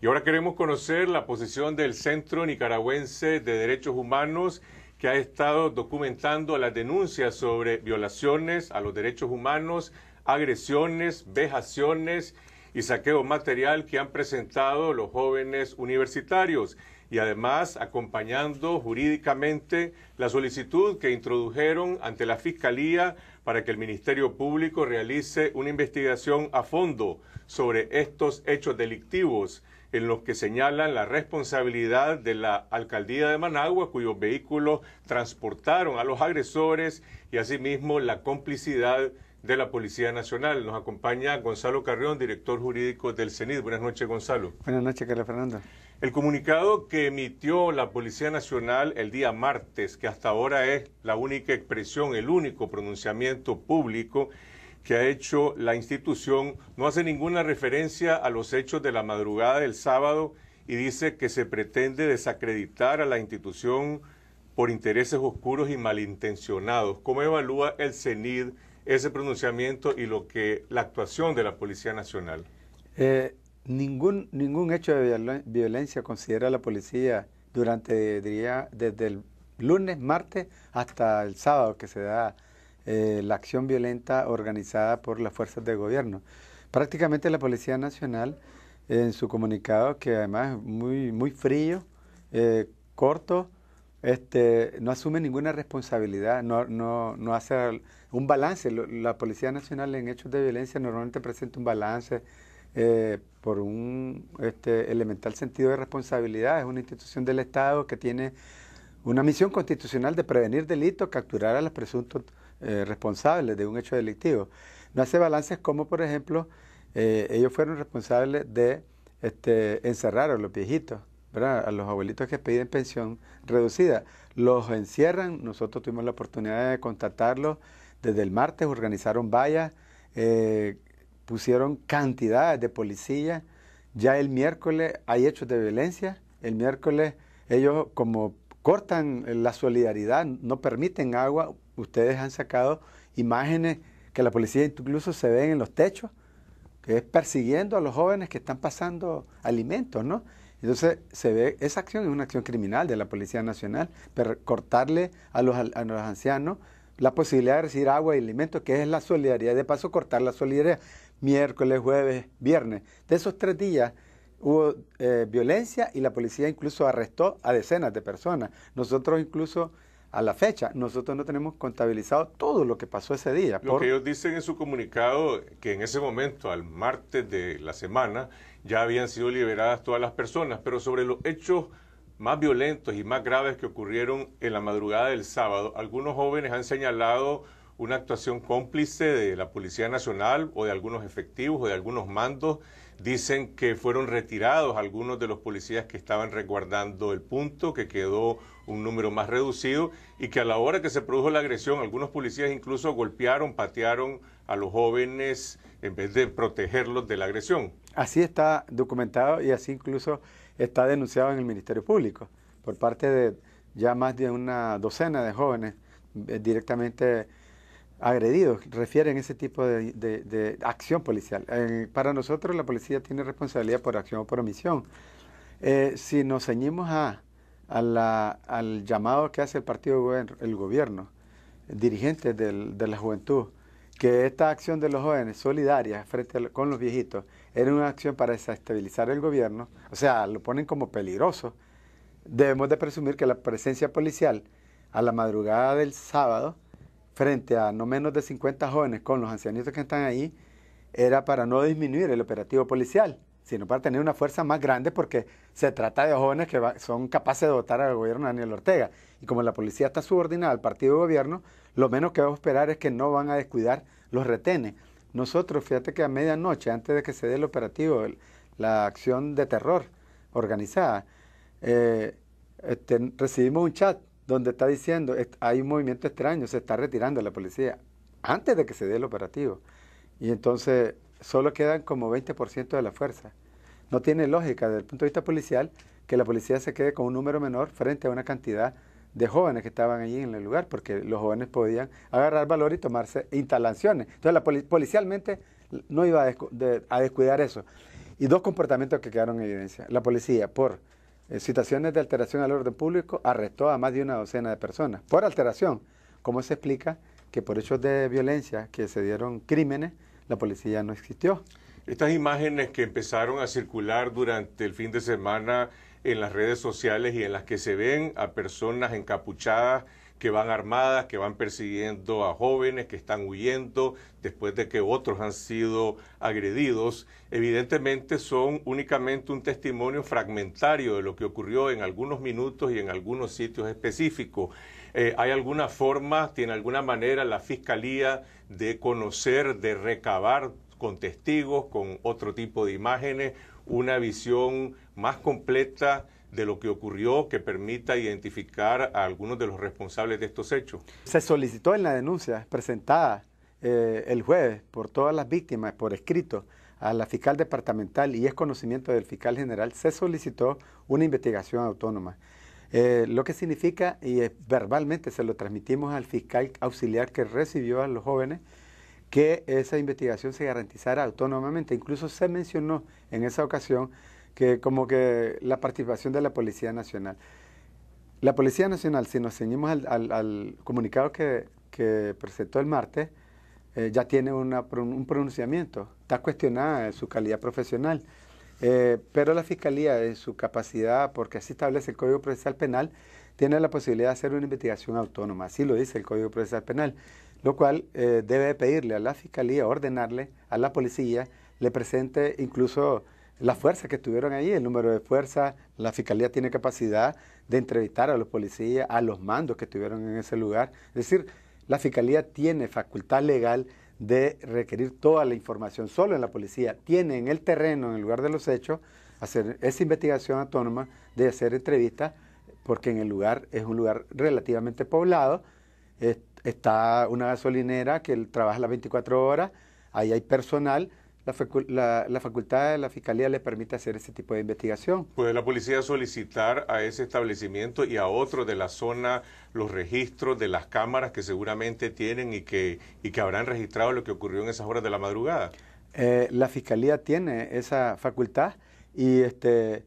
Y ahora queremos conocer la posición del Centro Nicaragüense de Derechos Humanos que ha estado documentando las denuncias sobre violaciones a los derechos humanos, agresiones, vejaciones y saqueo material que han presentado los jóvenes universitarios y además acompañando jurídicamente la solicitud que introdujeron ante la Fiscalía para que el Ministerio Público realice una investigación a fondo sobre estos hechos delictivos en los que señalan la responsabilidad de la alcaldía de Managua, cuyos vehículos transportaron a los agresores y asimismo la complicidad de la Policía Nacional. Nos acompaña Gonzalo Carrión, director jurídico del CENID. Buenas noches, Gonzalo. Buenas noches, Carlos Fernanda. El comunicado que emitió la Policía Nacional el día martes, que hasta ahora es la única expresión, el único pronunciamiento público que ha hecho la institución, no hace ninguna referencia a los hechos de la madrugada del sábado y dice que se pretende desacreditar a la institución por intereses oscuros y malintencionados. ¿Cómo evalúa el CENID ese pronunciamiento y lo que la actuación de la Policía Nacional? Eh, ningún, ningún hecho de violencia considera la policía durante, desde el lunes, martes hasta el sábado que se da eh, la acción violenta organizada por las fuerzas de gobierno. Prácticamente la Policía Nacional, en su comunicado, que además es muy, muy frío, eh, corto, este, no asume ninguna responsabilidad, no, no, no hace un balance. La Policía Nacional en hechos de violencia normalmente presenta un balance eh, por un este, elemental sentido de responsabilidad. Es una institución del Estado que tiene una misión constitucional de prevenir delitos, capturar a los presuntos eh, responsables de un hecho delictivo. No hace balances como, por ejemplo, eh, ellos fueron responsables de este, encerrar a los viejitos a los abuelitos que piden pensión reducida, los encierran. Nosotros tuvimos la oportunidad de contactarlos desde el martes, organizaron vallas, eh, pusieron cantidades de policías. Ya el miércoles hay hechos de violencia. El miércoles ellos como cortan la solidaridad, no permiten agua. Ustedes han sacado imágenes que la policía incluso se ve en los techos, que es persiguiendo a los jóvenes que están pasando alimentos, ¿no? Entonces se ve, esa acción es una acción criminal de la Policía Nacional, pero cortarle a los, a los ancianos la posibilidad de recibir agua y alimentos, que es la solidaridad. De paso, cortar la solidaridad miércoles, jueves, viernes. De esos tres días hubo eh, violencia y la policía incluso arrestó a decenas de personas. Nosotros incluso a la fecha, nosotros no tenemos contabilizado todo lo que pasó ese día. Lo que ellos dicen en su comunicado, que en ese momento, al martes de la semana, ya habían sido liberadas todas las personas, pero sobre los hechos más violentos y más graves que ocurrieron en la madrugada del sábado, algunos jóvenes han señalado una actuación cómplice de la Policía Nacional o de algunos efectivos o de algunos mandos Dicen que fueron retirados algunos de los policías que estaban resguardando el punto, que quedó un número más reducido y que a la hora que se produjo la agresión, algunos policías incluso golpearon, patearon a los jóvenes en vez de protegerlos de la agresión. Así está documentado y así incluso está denunciado en el Ministerio Público por parte de ya más de una docena de jóvenes eh, directamente agredidos, refieren ese tipo de, acción policial. para nosotros la policía tiene responsabilidad por acción o por omisión. Eh, si nos ceñimos a, al llamado que hace el partido, el gobierno, dirigente de la juventud, que esta acción de los jóvenes solidaria frente con los viejitos era una acción para desestabilizar el gobierno, o sea, lo ponen como peligroso, debemos de presumir que la presencia policial a la madrugada del sábado, frente a no menos de 50 jóvenes con los ancianitos que están ahí, era para no disminuir el operativo policial, sino para tener una fuerza más grande porque se trata de jóvenes que son capaces de votar al gobierno de Daniel Ortega. Y como la policía está subordinada al partido de gobierno, lo menos que vamos a esperar es que no van a descuidar los retenes. Nosotros, fíjate que a medianoche, antes de que se dé el operativo, la acción de terror organizada, eh, este, recibimos un chat donde está diciendo, hay un movimiento extraño, se está retirando la policía antes de que se dé el operativo. Y entonces solo quedan como 20% de la fuerza. No tiene lógica desde el punto de vista policial que la policía se quede con un número menor frente a una cantidad de jóvenes que estaban allí en el lugar, porque los jóvenes podían agarrar valor y tomarse instalaciones. Entonces, la policialmente no iba a descuidar eso. Y dos comportamientos que quedaron en evidencia. La policía, por situaciones eh, citaciones de alteración al orden público, arrestó a más de una docena de personas por alteración. ¿Cómo se explica que por hechos de violencia que se dieron crímenes, la policía no existió? Estas imágenes que empezaron a circular durante el fin de semana en las redes sociales y en las que se ven a personas encapuchadas que van armadas, que van persiguiendo a jóvenes, que están huyendo después de que otros han sido agredidos, evidentemente son únicamente un testimonio fragmentario de lo que ocurrió en algunos minutos y en algunos sitios específicos. Eh, ¿Hay alguna forma, tiene alguna manera la Fiscalía de conocer, de recabar con testigos, con otro tipo de imágenes, una visión más completa de lo que ocurrió que permita identificar a algunos de los responsables de estos hechos. Se solicitó en la denuncia presentada eh, el jueves por todas las víctimas por escrito a la fiscal departamental y es conocimiento del fiscal general, se solicitó una investigación autónoma. Eh, lo que significa, y verbalmente se lo transmitimos al fiscal auxiliar que recibió a los jóvenes, que esa investigación se garantizara autónomamente. Incluso se mencionó en esa ocasión que como que la participación de la Policía Nacional. La Policía Nacional, si nos ceñimos al, comunicado que, presentó el martes, eh, ya tiene un pronunciamiento. Está cuestionada en su calidad profesional. Eh, pero la Fiscalía, en su capacidad, porque así establece el Código Procesal Penal, tiene la posibilidad de hacer una investigación autónoma. Así lo dice el Código Procesal Penal, lo cual eh, debe pedirle a la Fiscalía, ordenarle a la Policía, le presente incluso la fuerza que estuvieron ahí, el número de fuerzas, la fiscalía tiene capacidad de entrevistar a los policías, a los mandos que estuvieron en ese lugar. Es decir, la fiscalía tiene facultad legal de requerir toda la información solo en la policía, tiene en el terreno, en el lugar de los hechos, hacer esa investigación autónoma, de hacer entrevistas, porque en el lugar es un lugar relativamente poblado, está una gasolinera que trabaja las 24 horas, ahí hay personal, la, facultad de la fiscalía le permite hacer ese tipo de investigación. ¿Puede la policía solicitar a ese establecimiento y a otro de la zona los registros de las cámaras que seguramente tienen y que, y que habrán registrado lo que ocurrió en esas horas de la madrugada? Eh, la fiscalía tiene esa facultad y este,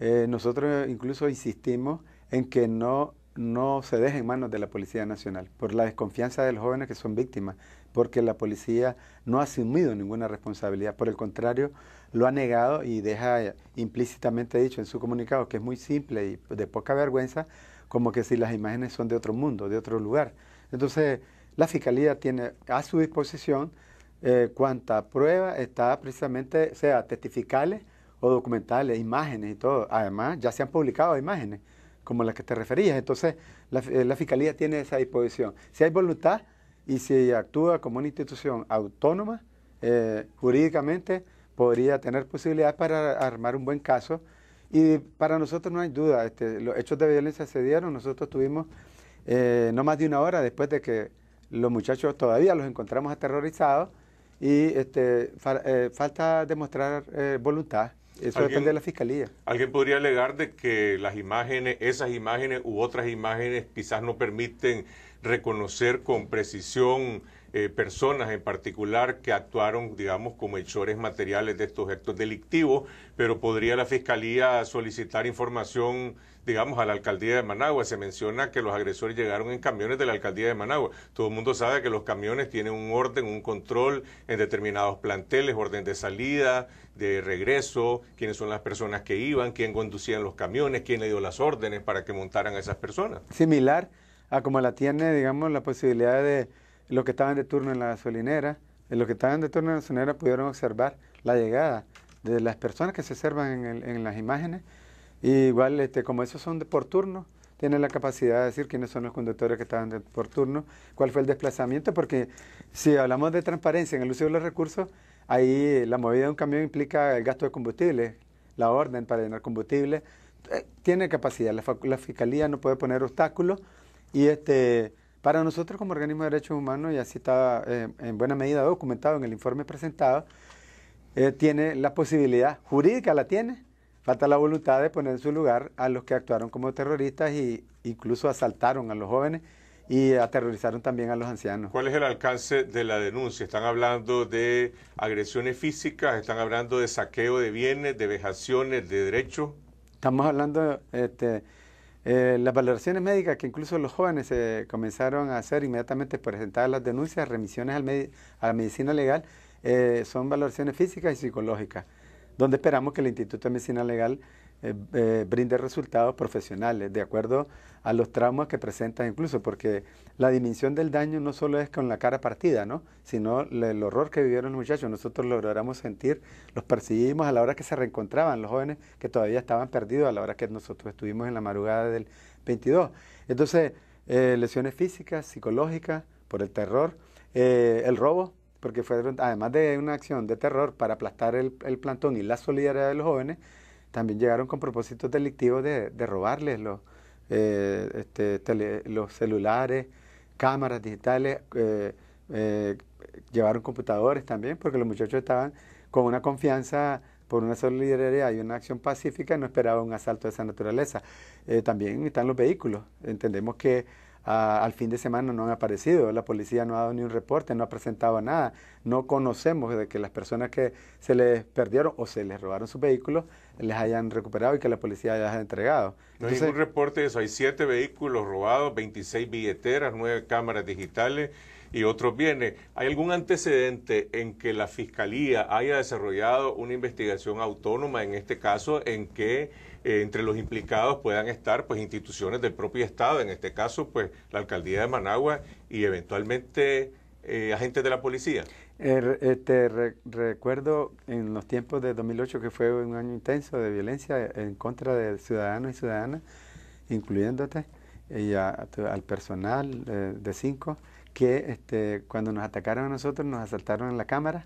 eh, nosotros incluso insistimos en que no, no se deje en manos de la Policía Nacional por la desconfianza de los jóvenes que son víctimas porque la policía no ha asumido ninguna responsabilidad, por el contrario, lo ha negado y deja eh, implícitamente dicho en su comunicado, que es muy simple y de poca vergüenza, como que si las imágenes son de otro mundo, de otro lugar. Entonces, la Fiscalía tiene a su disposición eh, cuanta prueba está precisamente, sea testificales o documentales, imágenes y todo. Además, ya se han publicado imágenes como las que te referías. Entonces, la eh, Fiscalía tiene esa disposición. Si hay voluntad, y si actúa como una institución autónoma, eh, jurídicamente podría tener posibilidades para armar un buen caso. Y para nosotros no hay duda, este, los hechos de violencia se dieron, nosotros tuvimos eh, no más de una hora después de que los muchachos todavía los encontramos aterrorizados y este, eh, falta demostrar voluntad. Eso depende de la fiscalía. ¿Alguien podría alegar de que las imágenes, esas imágenes u otras imágenes quizás no permiten reconocer con precisión eh, personas en particular que actuaron, digamos, como hechores materiales de estos actos delictivos, pero podría la Fiscalía solicitar información, digamos, a la Alcaldía de Managua. Se menciona que los agresores llegaron en camiones de la Alcaldía de Managua. Todo el mundo sabe que los camiones tienen un orden, un control en determinados planteles, orden de salida, de regreso, quiénes son las personas que iban, quién conducían los camiones, quién le dio las órdenes para que montaran a esas personas. Similar a ah, como la tiene, digamos, la posibilidad de los que estaban de turno en la gasolinera, los que estaban de turno en la gasolinera pudieron observar la llegada de las personas que se observan en, las imágenes. igual, este, como esos son de por turno, tienen la capacidad de decir quiénes son los conductores que estaban de, por turno, cuál fue el desplazamiento, porque si hablamos de transparencia en el uso de los recursos, ahí la movida de un camión implica el gasto de combustible, la orden para llenar combustible, eh, tiene capacidad, la, fiscalía no puede poner obstáculos y este, para nosotros como organismo de derechos humanos, y así está eh, en buena medida documentado en el informe presentado, eh, tiene la posibilidad jurídica, la tiene, falta la voluntad de poner en su lugar a los que actuaron como terroristas e incluso asaltaron a los jóvenes y aterrorizaron también a los ancianos. ¿Cuál es el alcance de la denuncia? Están hablando de agresiones físicas, están hablando de saqueo de bienes, de vejaciones, de derechos. Estamos hablando este, eh, las valoraciones médicas que incluso los jóvenes eh, comenzaron a hacer inmediatamente presentar las denuncias, remisiones al a la medicina legal, eh, son valoraciones físicas y psicológicas, donde esperamos que el Instituto de Medicina Legal eh, eh, brinde resultados profesionales de acuerdo a los traumas que presentan incluso, porque la dimensión del daño no solo es con la cara partida, ¿no? sino el horror que vivieron los muchachos. Nosotros lo logramos sentir, los percibimos a la hora que se reencontraban los jóvenes que todavía estaban perdidos, a la hora que nosotros estuvimos en la madrugada del 22. Entonces, eh, lesiones físicas, psicológicas, por el terror, eh, el robo, porque fue además de una acción de terror para aplastar el, el plantón y la solidaridad de los jóvenes, también llegaron con propósitos delictivos de, robarles los, eh, este, los celulares, cámaras digitales, eh, eh, llevaron computadores también, porque los muchachos estaban con una confianza por una solidaridad y una acción pacífica, no esperaban un asalto de esa naturaleza. también están los vehículos. Entendemos que al fin de semana no han aparecido, la policía no ha dado ni un reporte, no ha presentado nada. No conocemos de que las personas que se les perdieron o se les robaron sus vehículos les hayan recuperado y que la policía les haya entregado. no hay ningún reporte de eso. Hay siete vehículos robados, 26 billeteras, nueve cámaras digitales y otros bienes. ¿Hay algún antecedente en que la Fiscalía haya desarrollado una investigación autónoma, en este caso, en que eh, entre los implicados puedan estar pues instituciones del propio Estado, en este caso pues la Alcaldía de Managua y eventualmente eh, agentes de la policía. Eh, este, recuerdo en los tiempos de 2008 que fue un año intenso de violencia en contra de ciudadanos y ciudadanas, incluyéndote, y al personal de cinco, que este, cuando nos atacaron a nosotros nos asaltaron en la Cámara,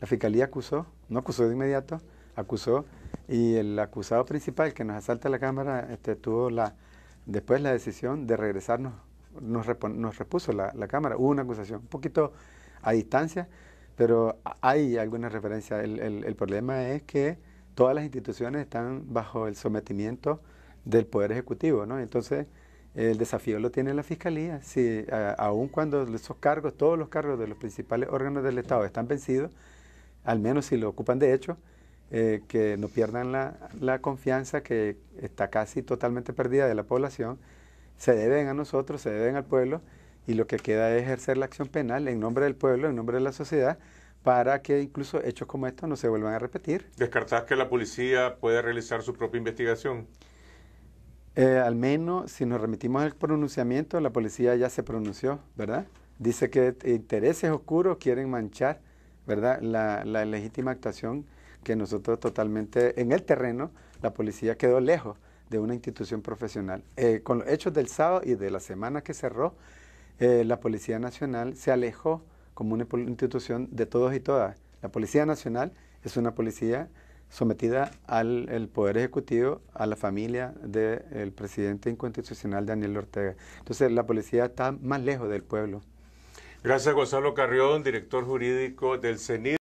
la Fiscalía acusó, no acusó de inmediato, acusó y el acusado principal que nos asalta la Cámara este, tuvo la, después la decisión de regresarnos, nos, repuso la, Cámara. Hubo una acusación, un poquito a distancia, pero hay alguna referencia. El, problema es que todas las instituciones están bajo el sometimiento del Poder Ejecutivo, Entonces, el desafío lo tiene la Fiscalía. Si, aun cuando esos cargos, todos los cargos de los principales órganos del Estado están vencidos, al menos si lo ocupan de hecho, eh, que no pierdan la, confianza que está casi totalmente perdida de la población. Se deben a nosotros, se deben al pueblo y lo que queda es ejercer la acción penal en nombre del pueblo, en nombre de la sociedad, para que incluso hechos como estos no se vuelvan a repetir. ¿Descartás que la policía puede realizar su propia investigación? Eh, al menos, si nos remitimos al pronunciamiento, la policía ya se pronunció, ¿verdad? Dice que intereses oscuros quieren manchar, ¿verdad? la legítima actuación que nosotros totalmente en el terreno, la policía quedó lejos de una institución profesional. Eh, con los hechos del sábado y de la semana que cerró, eh, la Policía Nacional se alejó como una institución de todos y todas. La Policía Nacional es una policía sometida al Poder Ejecutivo, a la familia del presidente inconstitucional Daniel Ortega. Entonces la policía está más lejos del pueblo. Gracias Gonzalo Carrión, director jurídico del CENID.